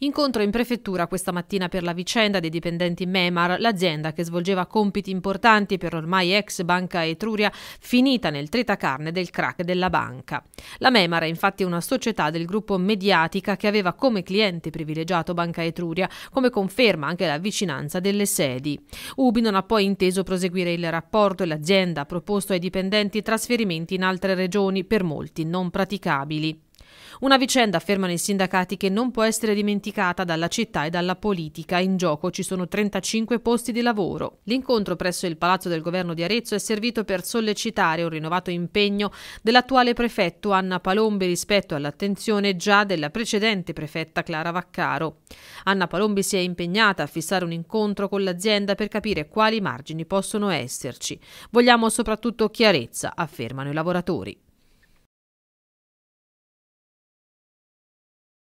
Incontro in prefettura questa mattina per la vicenda dei dipendenti Memar, l'azienda che svolgeva compiti importanti per ormai ex Banca Etruria, finita nel tritacarne del crack della banca. La Memar è infatti una società del gruppo Mediatica che aveva come cliente privilegiato Banca Etruria, come conferma anche la vicinanza delle sedi. Ubi non ha poi inteso proseguire il rapporto e l'azienda ha proposto ai dipendenti trasferimenti in altre regioni per molti non praticabili. Una vicenda, affermano i sindacati, che non può essere dimenticata dalla città e dalla politica. In gioco ci sono 35 posti di lavoro. L'incontro presso il Palazzo del Governo di Arezzo è servito per sollecitare un rinnovato impegno dell'attuale prefetto Anna Palombi rispetto all'attenzione già della precedente prefetta Clara Vaccaro. Anna Palombi si è impegnata a fissare un incontro con l'azienda per capire quali margini possono esserci. Vogliamo soprattutto chiarezza, affermano i lavoratori.